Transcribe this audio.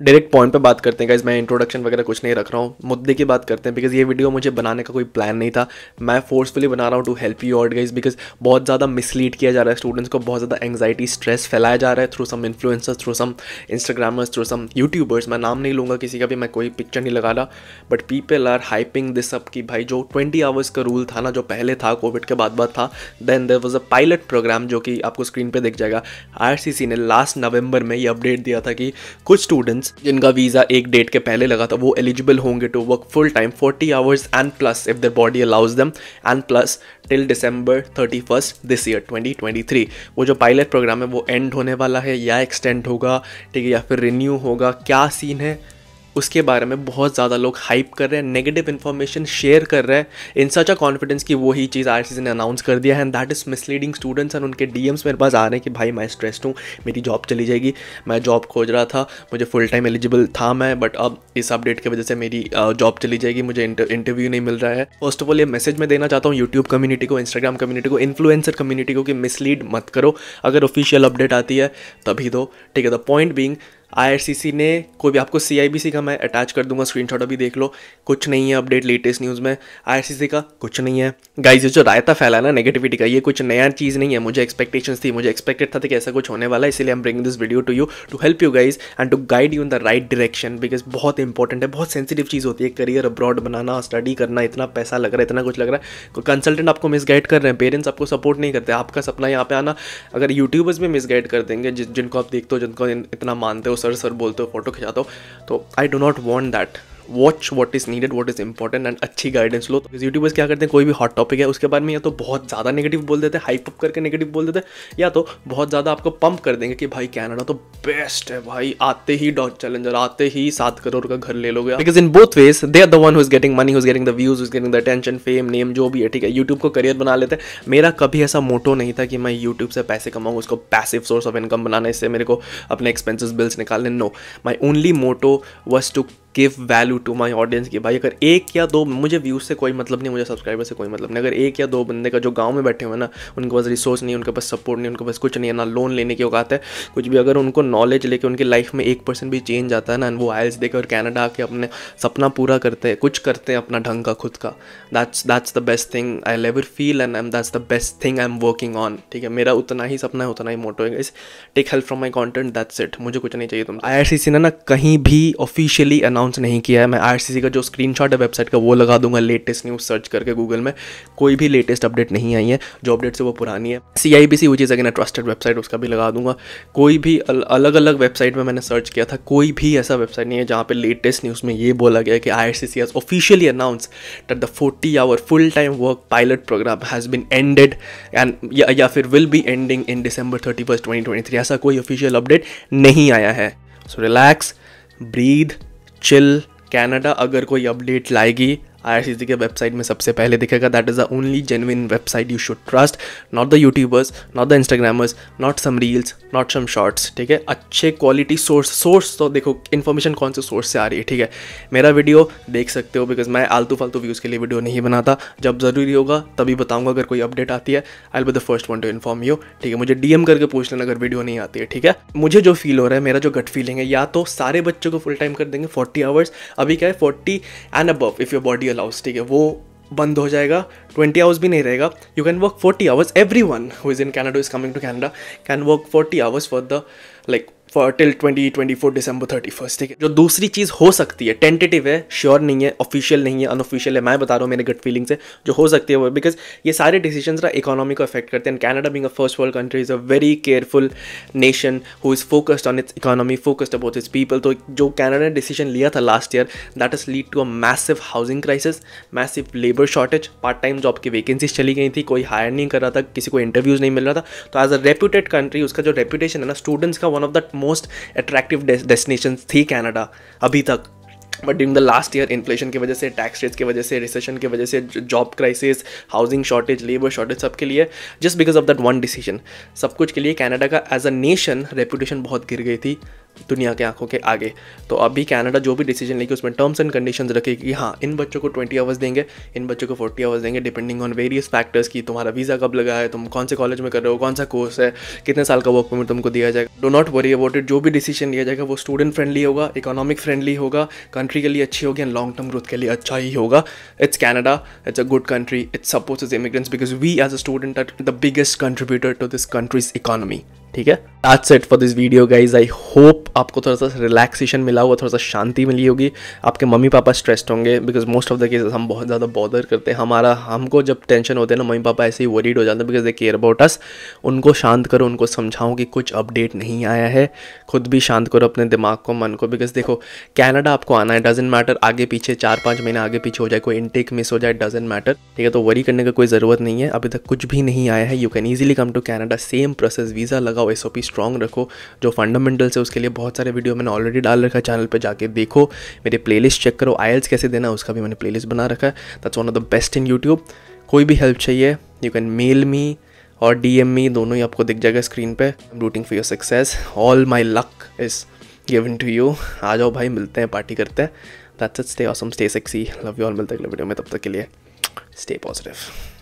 direct point पे बात करते हैं गाइज मैं इंट्रोडक्शन वगैरह कुछ नहीं रख रहा हूँ मुद्दे की बात करते हैं बिकॉज ये वीडियो मुझे बनाने का कोई प्लान नहीं था मैं फोर्सफुली बना रहा हूँ to help you out guys because बहुत ज़्यादा मिसलीड किया जा रहा है स्टूडेंट्स को बहुत ज़्यादा एंगजाइटी स्ट्रेस फैलाया जा रहा है through some influencers through some Instagrammers through some YouTubers मैं नाम नहीं लूँगा किसी का भी मैं कोई पिक्चर नहीं लगा रहा but people are hyping this up कि भाई जो ट्वेंटी आवर्स का रूल था ना जो पहले था कोविड के बाद बाद था then there was a pilot programme जो कि आपको स्क्रीन पर दिख जाएगा आर ने लास्ट नवंबर में ये अपडेट दिया था कि कुछ स्टूडेंट्स स्टूडेंट्स जिनका वीज़ा एक डेट के पहले लगा था वो एलिजिबल होंगे to work full time 40 hours and plus if their body allows them and plus till December thirty first this year 2023 वो जो पायलट प्रोग्राम है वो एंड होने वाला है या एक्सटेंड होगा ठीक है या फिर रिन्यू होगा क्या सीन है उसके बारे में बहुत ज़्यादा लोग हाइप कर रहे हैं नेगेटिव इन्फॉर्मेशन शेयर कर रहे हैं इन सच अ कॉन्फिडेंस की वही चीज़ आर ने अनाउंस कर दिया है and that is misleading students and उनके डी मेरे पास आ रहे हैं कि भाई मैं स्ट्रेस्ड हूँ मेरी जॉब चली जाएगी मैं जॉब खोज रहा था मुझे फुल टाइम एलिजिबल था मैं बट अब इस अपडेट की वजह से मेरी जॉब चली जाएगी मुझे इंटरव्यू नहीं मिल रहा है फर्स्ट ऑफ ऑल ये मैसेज मैं देना चाहता हूँ यूट्यूब कम्युनिटी को इंस्टाग्राम कम्युनिटी को इन्फ्लुएंसर कम्युनिटी को कि मिसलीड मत करो अगर ऑफिशियल अपडेट आती है तभी दो ठीक है द पॉइंट बींग आईआरसीसी ने कोई भी आपको सीआईबीसी का मैं अटैच कर दूंगा स्क्रीनशॉट अभी देख लो कुछ नहीं है अपडेट लेटेस्ट न्यूज़ में आईआरसीसी का कुछ नहीं है गाइस ये जो रायता फैला ना नेगेटिविटी का ये कुछ नया चीज़ नहीं है मुझे एक्सपेक्टेशंस थी मुझे एक्सपेक्टेड था कि ऐसा कुछ होने वाला है इसलिए am bring this video to you to help you guys and to guide you in the right direction because बहुत इंपॉर्टेंट है बहुत सेंसिटिव चीज़ होती है करियर अब्रॉड बनाना स्टडी करना इतना पैसा लग रहा है इतना कुछ लग रहा है कंसल्टेंट आपको मिसगाइड कर रहे हैं पेरेंट्स आपको सपोर्ट नहीं करते आपका सपना यहाँ पे आना अगर यूट्यूबर्स भी मिसगाइड कर देंगे जिनको आप देखते हो जिनको इतना मानते हो सर सर बोलते हो फोटो खिंचाते हो तो I do not want that watch what is needed what is important and अच्छी गाइडेंस लो तो यूट्यूबर्स क्या करते हैं कोई भी हॉट टॉपिक है उसके बाद में या तो बहुत ज़्यादा नेगेटिव बोल देते हैं हाइप अप करके नेगेटिव बोल देते हैं या तो बहुत ज़्यादा आपको पंप कर देंगे कि भाई कैनेडा तो बेस्ट है भाई आते ही डॉट चैलेंजर आते ही सात करोड़ का घर ले लोग because in both ways they are the one who's getting money who's getting the views who's getting the attention fame name जो भी है ठीक है यूट्यूब को करियर बना लेते हैं मेरा कभी ऐसा मोटो नहीं था कि मैं यूट्यूब से पैसे कमाऊँ उसको पैसिव सोर्स ऑफ इनकम बनाने से मेरे को अपने एक्सपेंसिस बिल्स निकालने no my only motto was to give value to my audience की भाई अगर एक या दो मुझे व्यूज़ से कोई मतलब नहीं मुझे सब्सक्राइबर से कोई मतलब नहीं अगर एक या दो बंदे का जो गाँव में बैठे हुए हैं ना उनके पास रिसोर्स नहीं उनके पास सपोर्ट नहीं उनके पास कुछ नहीं है ना लोन लेने की औकात है कुछ भी अगर उनको नॉलेज लेके उनकी लाइफ में एक परसेंट भी चेंज आता है ना वो आयल्स देकर और कैनेडा आके अपने सपना पूरा करते हैं कुछ करते हैं अपना ढंग का खुद का that's that's the best thing I you feel and am that's the best thing I am working on ठीक है मेरा उतना ही सपना है उतना ही मोटो है take help from my content that's it मुझे कुछ नहीं चाहिए तुम आई ने ना कहीं भी ऑफिशियली अनाउंस अनाउंस नहीं किया है मैं आरसीसी का जो स्क्रीन है वेबसाइट का वो लगा दूंगा लेटेस्ट न्यूज़ सर्च करके गूगल में कोई भी लेटेस्ट अपडेट नहीं आई है जो अपडेट है वो पुरानी है सी आई बी सी वो चीज अगेन ट्रस्टेड वेबसाइट उसका भी लगा दूंगा कोई भी अल, अलग अलग वेबसाइट में मैंने सर्च किया था कोई भी ऐसा वेबसाइट नहीं है जहाँ पर लेटेस्ट न्यूज़ में ये बोला गया कि I R C C has officially announce that the forty hour full time work pilot program has been ended and या फिर will be ending in December thirty first twenty twenty three ऐसा कोई official update नहीं आया है so relax breathe chill Canada अगर कोई update लाएगी आई के वेबसाइट में सबसे पहले दिखेगा that is the only genuine website you should trust not the YouTubers not the Instagrammers not some reels not some shorts ठीक है अच्छे क्वालिटी सोर्स सोर्स तो देखो इन्फॉर्मेशन कौन से सोर्स से आ रही है ठीक है मेरा वीडियो देख सकते हो बिकॉज मैं आलतू फालतू व्यूज़ के लिए वीडियो नहीं बनाता जब ज़रूरी होगा तभी बताऊँगा अगर कोई अपडेट आती है I be the first one to inform you ठीक है मुझे डीएम करके पूछ लेना अगर वीडियो नहीं आती है ठीक है मुझे जो फील हो रहा है मेरा जो गट फीलिंग है या तो सारे बच्चों को फुल टाइम कर देंगे फोर्टी आवर्स अभी क्या है forty and above if your body real hours ठीक है वो बंद हो जाएगा ट्वेंटी आवर्स भी नहीं रहेगा you can work forty hours everyone who is in Canada is coming to Canada can work forty hours for the like for till twenty twenty four December thirty first ठीक है जो दूसरी चीज़ हो सकती है टेंटेटिव है sure नहीं है ऑफिशियल नहीं है अनऑफिशियल है मैं बता रहा हूँ मेरे गट फीलिंग से जो हो सकती है वो बिकॉज ये सारे डिसीजन ना इकोनॉमी को अफेक्ट करते हैं Canada being a first world country is a very careful nation who is focused on its economy focused about its people तो जो कैनेडा ने डिसीजन लिया था last year that is lead to a massive housing crisis massive labour shortage part time job की vacancies चली गई थी कोई हायर नहीं कर रहा था किसी को इंटरव्यूज़ नहीं मिल रहा था तो एज अ रेप्यूटेड कंट्री उसका जो रेपूटेशन है ना स्टूडेंट्स का one of the most attractive destination थी कैनाडा अभी तक but during the last year inflation की वजह से टैक्स रेट्स की वजह से रिसेशन की वजह से job crisis housing shortage labour shortage सब के लिए just because of that one decision सब कुछ के लिए कैनेडा का एज अ नेशन रेपुटेशन बहुत गिर गई थी दुनिया के आंखों के आगे तो अभी कनाडा जो भी डिसीजन लेगी उसमें टर्म्स एंड कंडीशंस रखेगी कि हाँ इन बच्चों को ट्वेंटी आवर्स देंगे इन बच्चों को फोर्टी आवर्स देंगे डिपेंडिंग ऑन वेरियस फैक्टर्स कि तुम्हारा वीज़ा कब लगा है तुम कौन से कॉलेज में कर रहे हो कौन सा कोर्स है कितने साल का वर्क परमिट तुमको दिया जाएगा do not worry about it जो भी डिसीजन लिया जाएगा वो स्टूडेंट फ्रेंडली होगा इकोनॉमिक फ्रेंडली होगा कंट्री के लिए अच्छी होगी एंड लॉन्ग टर्म ग्रोथ के लिए अच्छा ही होगा it's Canada it's a good country it's suppose is immigrants because we as a student are the biggest contributor to this country's economy ठीक है that's it for this video guys I hope आपको थोड़ा सा relaxation मिला होगा थोड़ा सा शांति मिली होगी आपके मम्मी पापा स्ट्रेस्ड होंगे because most of the cases हम बहुत ज़्यादा बॉदर करते हैं हमारा हमको जब टेंशन होते हैं ना मम्मी पापा ऐसे ही वरीड हो जाते हैं because they care about us उनको शांत करो उनको समझाओ कि कुछ अपडेट नहीं आया है खुद भी शांत करो अपने दिमाग को मन को बिकॉज देखो कैनेडा आपको आना है डजेंट मैटर आगे पीछे चार पाँच महीने आगे पीछे हो जाए कोई इनटेक मिस हो जाए डजेंट मैटर ठीक है तो वरी करने का कोई ज़रूरत नहीं है अभी तक कुछ भी नहीं आया है you can easily come to Canada same process visa लगाओ लगाओ एस ओ पी स्ट्रॉन्ग रखो जो फंडामेंटल्स है उसके लिए बहुत सारे वीडियो मैंने ऑलरेडी डाल रखा है चैनल पर जाके देखो मेरे लिस्ट चेक करो आयल्स कैसे देना है उसका भी मैंने लिस्ट बना रखा है that's one of the best in YouTube कोई भी हेल्प चाहिए यू कैन मेल मी और डी एम मी दोनों ही आपको दिख जाएगा स्क्रीन पे rooting for your success all my luck is given to you आ जाओ भाई मिलते हैं पार्टी करते हैं that's it stay awesome stay sexy love you all मिलते अगले वीडियो में तब तक के लिए स्टे पॉजिटिव